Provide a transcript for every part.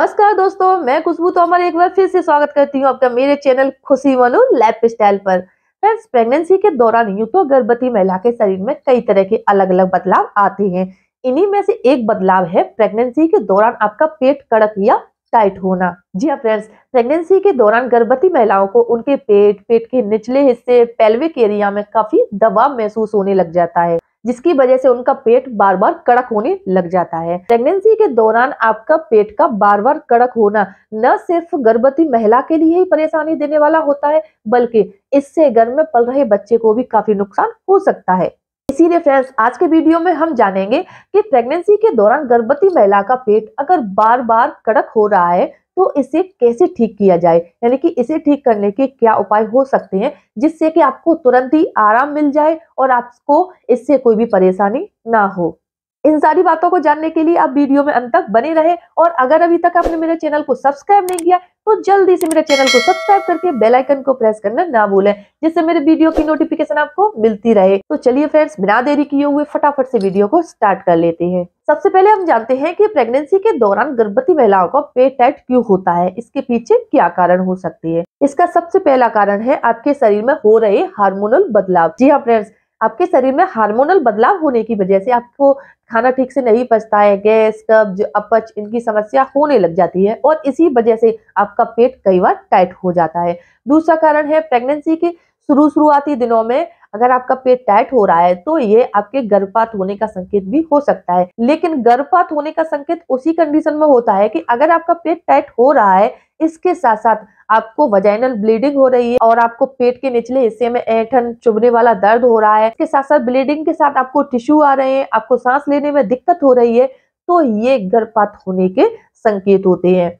नमस्कार दोस्तों मैं खुशबू तोमर एक बार फिर से स्वागत करती हूँ आपका मेरे channel Khushi Manu lifestyle पर फ्रेंड्स प्रेगनेंसी के दौरान यूं तो गर्भवती महिला के शरीर में कई तरह के अलग अलग बदलाव आते हैं इन्हीं में से एक बदलाव है प्रेगनेंसी के दौरान आपका पेट कड़क या टाइट होना जी हाँ फ्रेंड्स प्रेगनेंसी के दौरान गर्भवती महिलाओं को उनके पेट पेट के निचले हिस्से पेल्विक एरिया में काफी दबाव महसूस होने लग जाता है जिसकी वजह से उनका पेट बार बार कड़क होने लग जाता है प्रेगनेंसी के दौरान आपका पेट का बार बार कड़क होना न सिर्फ गर्भवती महिला के लिए ही परेशानी देने वाला होता है बल्कि इससे घर में पल रहे बच्चे को भी काफी नुकसान हो सकता है इसीलिए फ्रेंड्स आज के वीडियो में हम जानेंगे कि प्रेगनेंसी के दौरान गर्भवती महिला का पेट अगर बार बार कड़क हो रहा है तो इसे कैसे ठीक किया जाए यानी कि इसे ठीक करने के क्या उपाय हो सकते हैं जिससे कि आपको तुरंत ही आराम मिल जाए और आपको इससे कोई भी परेशानी ना हो इन सारी बातों को जानने के लिए आप वीडियो में अंत तक बने रहे और अगर अभी तक आपने मेरे चैनल को सब्सक्राइब नहीं किया तो जल्दी से मेरे चैनल को सब्सक्राइब करके बेल आइकन को प्रेस करना ना भूलें जिससे मेरे वीडियो की नोटिफिकेशन आपको मिलती रहे तो चलिए फ्रेंड्स बिना देरी किए हुए फटाफट से वीडियो को स्टार्ट कर लेते हैं सबसे पहले हम जानते हैं कि प्रेगनेंसी के दौरान गर्भवती महिलाओं का पेट टाइट क्यों होता है इसके पीछे क्या कारण हो सकती है इसका सबसे पहला कारण है आपके शरीर में हो रहे हार्मोनल बदलाव जी हाँ फ्रेंड्स आपके शरीर में हार्मोनल बदलाव होने की वजह से आपको खाना ठीक से नहीं पचता है गैस कब्ज अपच इनकी समस्या होने लग जाती है और इसी वजह से आपका पेट कई बार टाइट हो जाता है दूसरा कारण है प्रेगनेंसी के शुरू शुरुआती दिनों में अगर आपका पेट टाइट हो रहा है तो ये आपके गर्भपात होने का संकेत भी हो सकता है लेकिन गर्भपात होने का संकेत उसी कंडीशन में होता है कि अगर आपका पेट टाइट हो रहा है इसके साथ साथ आपको वजाइनल ब्लीडिंग हो रही है और आपको पेट के निचले हिस्से में ऐठन चुभने वाला दर्द हो रहा है इसके साथ साथ ब्लीडिंग के साथ आपको टिश्यू आ रहे हैं आपको सांस लेने में दिक्कत हो रही है तो ये गर्भपात होने के संकेत होते हैं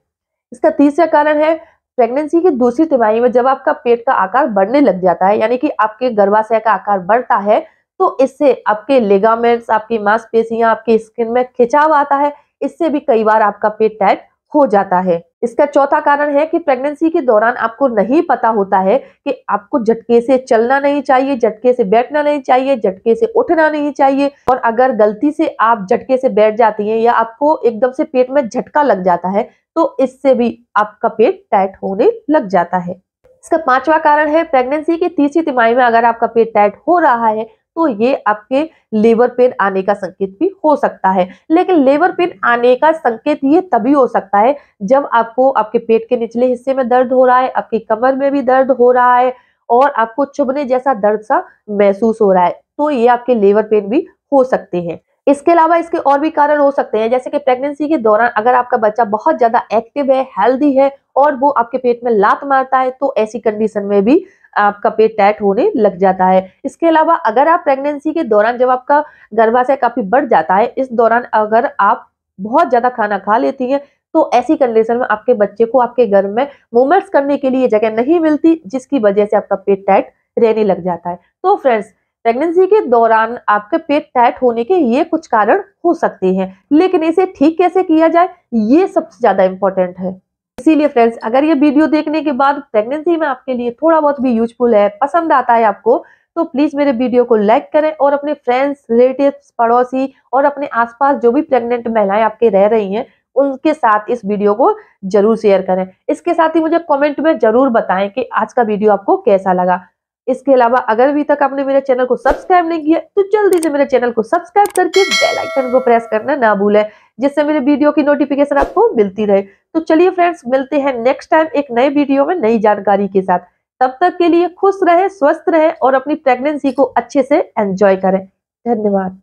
इसका तीसरा कारण है प्रेगनेंसी की दूसरी तिमाही में जब आपका पेट का आकार बढ़ने लग जाता है यानी कि आपके गर्भाशय का आकार बढ़ता है तो इससे आपके लेगामेंट्स आपकी मांसपेशियां आपके स्किन में खिंचाव आता है इससे भी कई बार आपका पेट टाइट हो जाता है इसका चौथा कारण है कि प्रेगनेंसी के दौरान आपको नहीं पता होता है कि आपको झटके से चलना नहीं चाहिए झटके से बैठना नहीं चाहिए झटके से उठना नहीं चाहिए और अगर गलती से आप झटके से बैठ जाती हैं या आपको एकदम से पेट में झटका लग जाता है तो इससे भी आपका पेट टाइट होने लग जाता है इसका पांचवा कारण है प्रेगनेंसी के तीसरी तिमाही में अगर आपका पेट टाइट हो रहा है तो ये आपके लेबर पेन आने का संकेत भी हो सकता है लेकिन लेबर पेन आने का संकेत ये तभी हो सकता है जब आपको आपके पेट के निचले हिस्से में दर्द हो रहा है आपकी कमर में भी दर्द हो रहा है और आपको चुभने जैसा दर्द सा महसूस हो रहा है तो ये आपके लेबर पेन भी हो सकते हैं इसके अलावा इसके और भी कारण हो सकते हैं जैसे कि प्रेगनेंसी के दौरान अगर आपका बच्चा बहुत ज्यादा एक्टिव है हेल्दी है और वो आपके पेट में लात मारता है तो ऐसी कंडीशन में भी आपका पेट टाइट होने लग जाता है इसके अलावा अगर आप प्रेगनेंसी के दौरान जब आपका गर्भाशय काफी बढ़ जाता है इस दौरान अगर आप बहुत ज्यादा खाना खा लेती हैं तो ऐसी कंडीशन में आपके बच्चे को आपके घर में मूवमेंट्स करने के लिए जगह नहीं मिलती जिसकी वजह से आपका पेट टाइट रहने लग जाता है तो फ्रेंड्स प्रेगनेंसी के दौरान आपके पेट टाइट होने के ये कुछ कारण हो सकते हैं लेकिन इसे ठीक कैसे किया जाए ये सबसे ज्यादा इंपॉर्टेंट है इसीलिए फ्रेंड्स अगर ये वीडियो देखने के बाद प्रेगनेंसी में आपके लिए थोड़ा बहुत भी यूजफुल है पसंद आता है आपको तो प्लीज मेरे वीडियो को लाइक करें और अपने फ्रेंड्स रिलेटिव पड़ोसी और अपने आसपास जो भी प्रेग्नेंट महिलाएं आपके रह रही हैं उनके साथ इस वीडियो को जरूर शेयर करें इसके साथ ही मुझे कमेंट में जरूर बताएं कि आज का वीडियो आपको कैसा लगा इसके अलावा अगर अभी तक आपने मेरे चैनल को सब्सक्राइब नहीं किया तो जल्दी से मेरे चैनल को सब्सक्राइब करके बेल आइकन को प्रेस करना ना भूलें जिससे मेरे वीडियो की नोटिफिकेशन आपको मिलती रहे तो चलिए फ्रेंड्स मिलते हैं नेक्स्ट टाइम एक नए वीडियो में नई जानकारी के साथ तब तक के लिए खुश रहें स्वस्थ रहें और अपनी प्रेगनेंसी को अच्छे से एंजॉय करें धन्यवाद